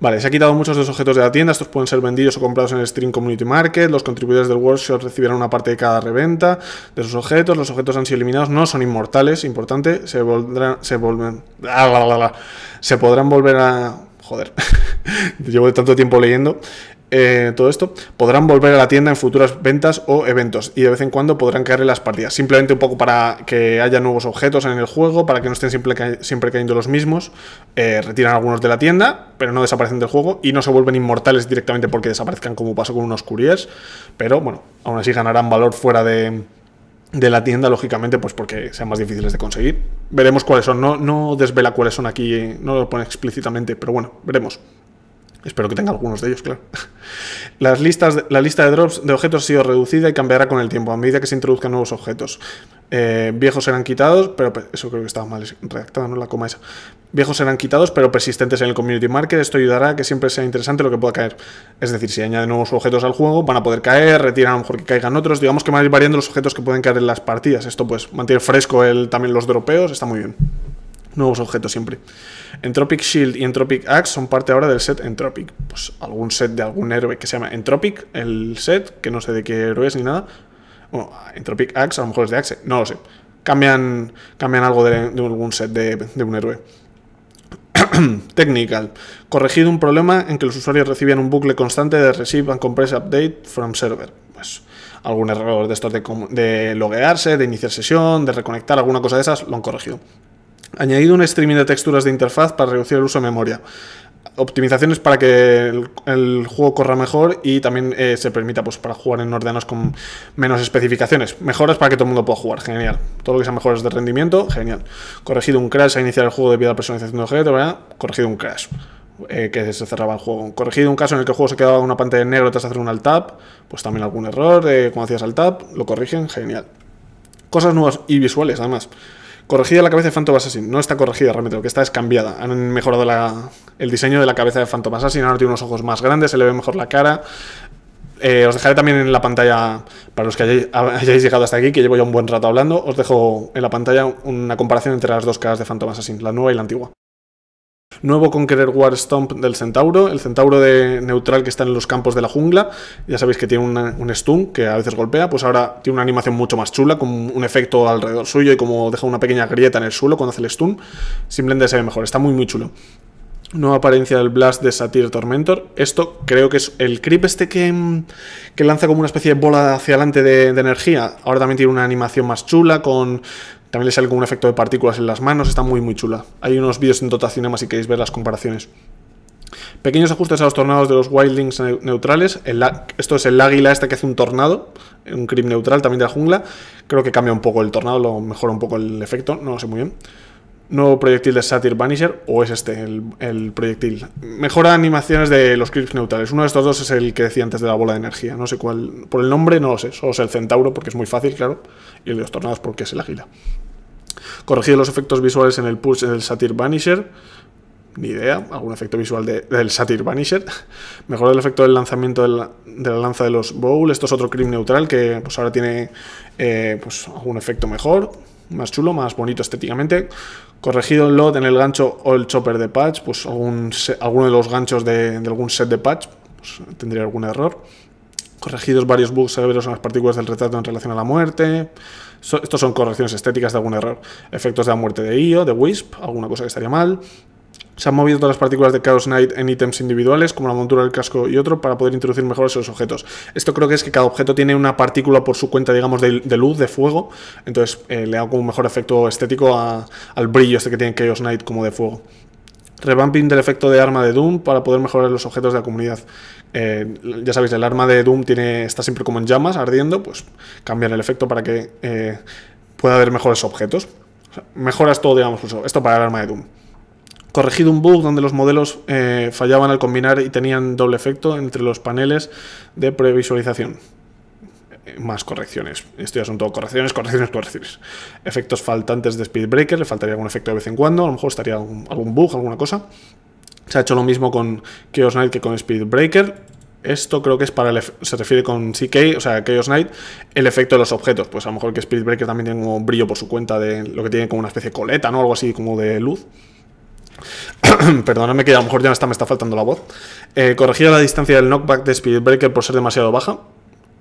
Vale, se ha quitado muchos de los objetos de la tienda, estos pueden ser vendidos o comprados en el Stream Community Market, los contribuyentes del workshop recibirán una parte de cada reventa de sus objetos, los objetos han sido eliminados, no son inmortales, importante, se volverán, se ah, se podrán volver a... Joder, llevo tanto tiempo leyendo. Eh, todo esto, podrán volver a la tienda en futuras ventas o eventos y de vez en cuando podrán caerle las partidas. Simplemente un poco para que haya nuevos objetos en el juego, para que no estén siempre, siempre cayendo los mismos. Eh, retiran algunos de la tienda, pero no desaparecen del juego y no se vuelven inmortales directamente porque desaparezcan como pasó con unos couriers. Pero bueno, aún así ganarán valor fuera de, de la tienda, lógicamente, pues porque sean más difíciles de conseguir. Veremos cuáles son. No, no desvela cuáles son aquí, no lo pone explícitamente, pero bueno, veremos. Espero que tenga algunos de ellos, claro. Las listas, la lista de drops de objetos ha sido reducida y cambiará con el tiempo, a medida que se introduzcan nuevos objetos. Eh, viejos serán quitados, pero eso creo que estaba mal redactado, no la coma esa. Viejos serán quitados, pero persistentes en el community market. Esto ayudará a que siempre sea interesante lo que pueda caer. Es decir, si añaden nuevos objetos al juego, van a poder caer, retiran a lo mejor que caigan otros. Digamos que van a ir variando los objetos que pueden caer en las partidas. Esto pues mantiene fresco el, también los dropeos, está muy bien nuevos objetos siempre. Entropic Shield y Entropic Axe son parte ahora del set Entropic. Pues algún set de algún héroe que se llama Entropic, el set, que no sé de qué héroe es ni nada. Bueno, Entropic Axe a lo mejor es de Axe, no lo sé. Cambian, cambian algo de, algún set de, un héroe. Technical. Corregido un problema en que los usuarios recibían un bucle constante de Receive and Compress Update from Server. Pues algún error de estos de, de loguearse, de iniciar sesión, de reconectar, alguna cosa de esas, lo han corregido. Añadido un streaming de texturas de interfaz para reducir el uso de memoria. Optimizaciones para que el, juego corra mejor y también eh, se permita pues, para jugar en ordenadores con menos especificaciones. Mejoras para que todo el mundo pueda jugar, genial. Todo lo que sea mejoras de rendimiento, genial. Corregido un crash a iniciar el juego debido a la personalización de objetos, ¿verdad? Corregido un crash. Eh, que se cerraba el juego. Corregido un caso en el que el juego se quedaba en una pantalla negra negro tras hacer un alt tap. pues también algún error de eh, cuando hacías alt tap. lo corrigen, genial. Cosas nuevas y visuales, además. Corregida la cabeza de Phantom Assassin. No está corregida realmente, lo que está es cambiada. Han mejorado el diseño de la cabeza de Phantom Assassin. Ahora tiene unos ojos más grandes, se le ve mejor la cara. Eh, os dejaré también en la pantalla, para los que hayáis, hayáis, llegado hasta aquí, que llevo ya un buen rato hablando, os dejo en la pantalla una comparación entre las dos caras de Phantom Assassin, la nueva y la antigua. Nuevo Conqueror War Stomp del Centauro, el Centauro de neutral que está en los campos de la jungla. Ya sabéis que tiene un stun que a veces golpea, pues ahora tiene una animación mucho más chula, con un efecto alrededor suyo y como deja una pequeña grieta en el suelo cuando hace el stun. Simplemente se ve mejor, está muy muy chulo. Nueva apariencia del Blast de Satyr Tormentor. Esto creo que es el creep este que, mm, lanza como una especie de bola hacia adelante de, de energía. Ahora también tiene una animación más chula con también le sale algún un efecto de partículas en las manos, está muy muy chula. Hay unos vídeos en Cinema si queréis ver las comparaciones. Pequeños ajustes a los tornados de los wildlings neutrales. esto es el águila esta que hace un tornado, un creep neutral también de la jungla. Creo que cambia un poco el tornado, lo mejora un poco el efecto, no lo sé muy bien nuevo proyectil de Satyr Vanisher o es este el, proyectil. Mejora animaciones de los clips neutrales. Uno de estos dos es el que decía antes de la bola de energía. No sé cuál. Por el nombre no lo sé. Solo es el centauro porque es muy fácil, claro. Y el de los tornados porque es el águila. Corregir los efectos visuales en el pulse del Satyr Vanisher. Ni idea, algún efecto visual del Satyr Vanisher. Mejora el efecto del lanzamiento de la, lanza de los Bowl. Esto es otro creep neutral que pues ahora tiene eh, pues, algún efecto mejor más chulo, más bonito estéticamente. Corregido el lot en el gancho o el chopper de patch, pues alguno de los ganchos de, algún set de patch pues, tendría algún error. Corregidos varios bugs severos en las partículas del retrato en relación a la muerte. estos son correcciones estéticas de algún error. Efectos de la muerte de IO, de Wisp, alguna cosa que estaría mal. Se han movido todas las partículas de Chaos Knight en ítems individuales, como la montura del casco y otro, para poder introducir mejores esos objetos. Esto creo que es que cada objeto tiene una partícula por su cuenta, digamos, de, luz, de fuego. Entonces eh, le da un mejor efecto estético al brillo este que tiene Chaos Knight como de fuego. Revamping del efecto de arma de Doom para poder mejorar los objetos de la comunidad. Eh, ya sabéis, el arma de Doom tiene, está siempre como en llamas, ardiendo, pues cambian el efecto para que eh, pueda haber mejores objetos. mejoras todo, digamos, pues, esto para el arma de Doom corregido un bug donde los modelos eh, fallaban al combinar y tenían doble efecto entre los paneles de previsualización. Eh, más correcciones. Esto ya son todo correcciones, correcciones, correcciones. Efectos faltantes de Speedbreaker, le faltaría algún efecto de vez en cuando, a lo mejor estaría algún, bug, alguna cosa. Se ha hecho lo mismo con Chaos Knight que con Speedbreaker. Esto creo que es para el se refiere con CK, o sea, Chaos Knight, el efecto de los objetos. Pues a lo mejor que speed Breaker también tiene un brillo por su cuenta de lo que tiene como una especie de coleta, ¿no? Algo así como de luz. perdóname que a lo mejor ya está me está faltando la voz, eh, corregir la distancia del knockback de speedbreaker Breaker por ser demasiado baja.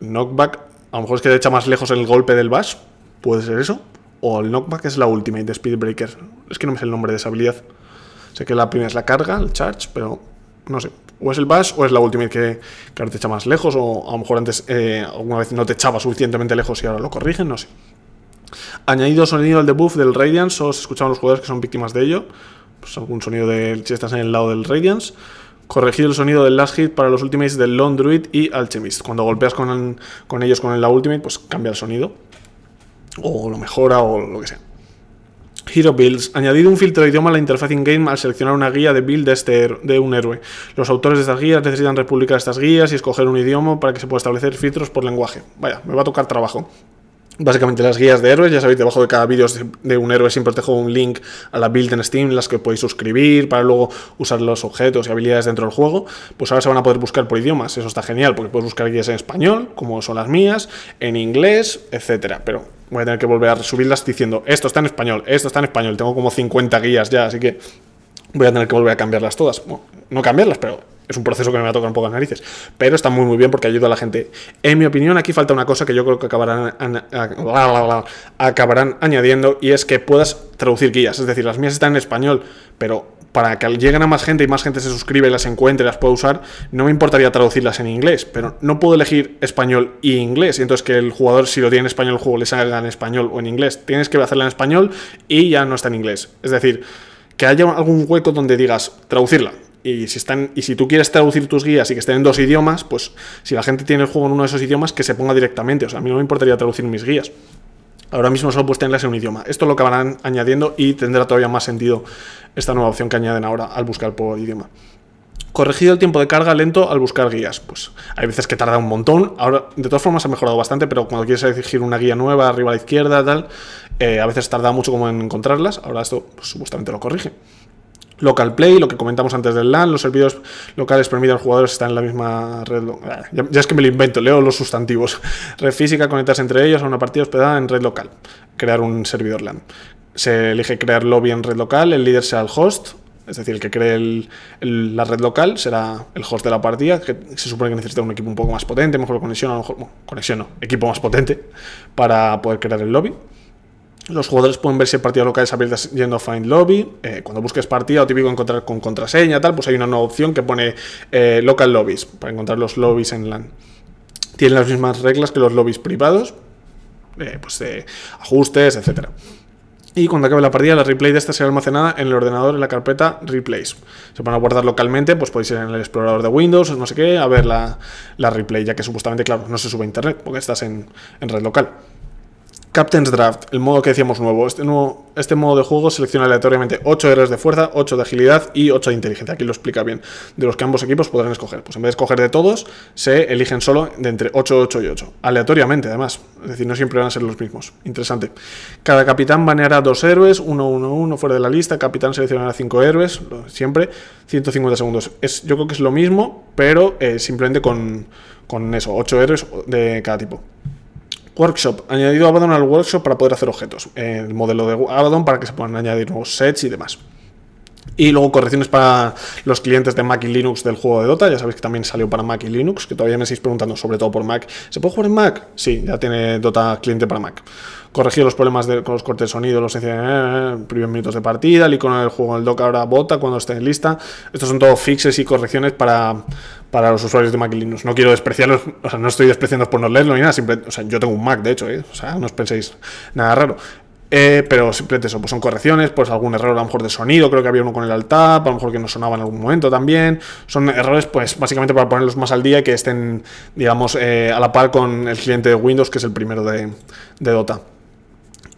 Knockback, a lo mejor es que echa más lejos el golpe del bash, puede ser eso. O el knockback es la ultimate de speedbreaker Breaker. Es que no me sé el nombre de esa habilidad. Sé que la primera es la carga, el charge, pero no sé. O es el bash o es la ultimate que, ahora te echa más lejos. O a lo mejor antes eh, alguna vez no te echaba suficientemente lejos y ahora lo corrigen, no sé. Añadido sonido al debuff del Radiance, os escuchaban los jugadores que son víctimas de ello. Pues, algún sonido de si estás en el lado del Radiance. Corregir el sonido del Last Hit para los Ultimates del Lone Druid y Alchemist. Cuando golpeas con, ellos con la Ultimate, pues cambia el sonido. O lo mejora o lo que sea. Hero Builds. Añadido un filtro de idioma a la interfaz in-game al seleccionar una guía de build de, este de un héroe. Los autores de estas guías necesitan republicar estas guías y escoger un idioma para que se pueda establecer filtros por lenguaje. Vaya, me va a tocar trabajo. Básicamente las guías de héroes, ya sabéis, debajo de cada vídeo de un héroe siempre os dejo un link a la build en Steam, las que podéis suscribir para luego usar los objetos y habilidades dentro del juego. Pues ahora se van a poder buscar por idiomas, eso está genial, porque puedes buscar guías en español, como son las mías, en inglés, etcétera. Pero voy a tener que volver a subirlas diciendo, esto está en español, esto está en español, tengo como 50 guías ya, así que voy a tener que volver a cambiarlas todas. Bueno, no cambiarlas, pero es un proceso que me va a tocar un poco las narices, pero está muy muy bien porque ayuda a la gente. En mi opinión, aquí falta una cosa que yo creo que acabarán, acabarán añadiendo y es que puedas traducir guías. Es decir, las mías están en español, pero para que lleguen a más gente y más gente se suscribe y las encuentre y las pueda usar, no me importaría traducirlas en inglés, pero no puedo elegir español y inglés. Y entonces que el jugador, si lo tiene en español, el juego le salga en español o en inglés. Tienes que hacerla en español y ya no está en inglés. Es decir, que haya algún hueco donde digas traducirla y si, están, y si tú quieres traducir tus guías y que estén en dos idiomas, pues si la gente tiene el juego en uno de esos idiomas, que se ponga directamente. O sea, a mí no me importaría traducir mis guías. Ahora mismo solo puedes tenerlas en un idioma. Esto lo acabarán añadiendo y tendrá todavía más sentido esta nueva opción que añaden ahora al buscar por idioma. Corregido el tiempo de carga lento al buscar guías. Pues hay veces que tarda un montón. Ahora, de todas formas, ha mejorado bastante, pero cuando quieres elegir una guía nueva, arriba a la izquierda, tal, eh, a veces tarda mucho como en encontrarlas. Ahora esto pues, supuestamente lo corrige. Local Play, lo que comentamos antes del LAN, los servidores locales permiten a los jugadores estar en la misma red. Ya, ya, es que me lo invento, leo los sustantivos. Red física, conectarse entre ellos a una partida hospedada en red local. Crear un servidor LAN. Se elige crear lobby en red local, el líder será el host, es decir, el que cree la red local será el host de la partida, que se supone que necesita un equipo un poco más potente, mejor conexión, a lo mejor, bueno, conexión no, equipo más potente para poder crear el lobby. Los jugadores pueden verse partidas locales abiertas yendo a Find Lobby. Eh, cuando busques partida o típico encontrar con contraseña, tal, pues hay una nueva opción que pone eh, Local Lobbies para encontrar los lobbies en LAN. Tienen las mismas reglas que los lobbies privados, eh, pues ajustes, etc. Y cuando acabe la partida, la replay de esta será almacenada en el ordenador en la carpeta Replays. Se van a guardar localmente, pues podéis ir en el explorador de Windows o no sé qué, a ver la, replay, ya que supuestamente, claro, no se sube a internet porque estás en, en red local. Captain's Draft, el modo que decíamos nuevo. Este, nuevo, este modo de juego selecciona aleatoriamente 8 héroes de fuerza, 8 de agilidad y 8 de inteligencia. Aquí lo explica bien. De los que ambos equipos podrán escoger. Pues en vez de escoger de todos, se eligen solo de entre 8, 8 y 8. Aleatoriamente, además. Es decir, no siempre van a ser los mismos. Interesante. Cada capitán baneará 2 héroes, 1, 1, 1 fuera de la lista. Capitán seleccionará 5 héroes, siempre. 150 segundos. Es, yo creo que es lo mismo, pero eh, simplemente con, con eso, 8 héroes de cada tipo. Workshop. Añadido Abaddon al workshop para poder hacer objetos. El modelo de Abaddon para que se puedan añadir nuevos sets y demás. Y luego correcciones para los clientes de Mac y Linux del juego de Dota. Ya sabéis que también salió para Mac y Linux, que todavía me estáis preguntando, sobre todo por Mac. ¿Se puede jugar en Mac? Sí, ya tiene Dota cliente para Mac. Corregir los problemas con los cortes de sonido, los eh, eh, primeros minutos de partida, el icono del juego en el dock ahora bota cuando esté en lista. Estos son todos fixes y correcciones para, para los usuarios de Mac y Linux. No quiero despreciarlos, o sea, no estoy despreciando por no leerlo ni nada, o sea, yo tengo un Mac, de hecho, ¿eh? o sea, no os penséis nada raro. Eh, pero simplemente eso, pues son correcciones, pues algún error a lo mejor de sonido, creo que había uno con el tab, a lo mejor que no sonaba en algún momento también. Son errores, pues básicamente para ponerlos más al día y que estén, digamos, eh, a la par con el cliente de Windows, que es el primero de Dota.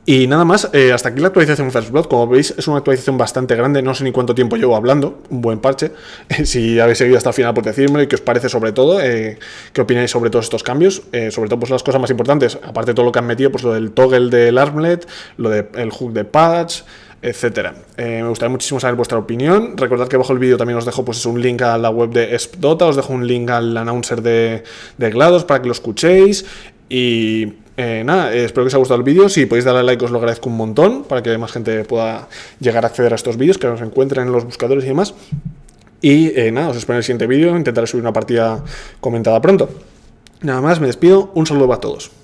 Y nada más, eh, hasta aquí la actualización First Blood. Como veis, es una actualización bastante grande. No sé ni cuánto tiempo llevo hablando. Un buen parche. si habéis seguido hasta el final, por decirme y qué os parece sobre todo. Eh, qué opináis sobre todos estos cambios. Eh, sobre todo, pues las cosas más importantes. Aparte de todo lo que han metido, pues lo del toggle del armlet, lo del hook de patch etcétera. me gustaría muchísimo saber vuestra opinión. Recordad que bajo el vídeo también os dejo pues, un link a la web de Espdota, os dejo un link al announcer de, de GLaDOS para que lo escuchéis. Y eh, nada, eh, espero que os haya gustado el vídeo. Si podéis darle like, os lo agradezco un montón para que más gente pueda llegar a acceder a estos vídeos, que nos encuentren en los buscadores y demás. Y eh, nada, os espero en el siguiente vídeo. Intentaré subir una partida comentada pronto. Nada más, me despido. Un saludo a todos.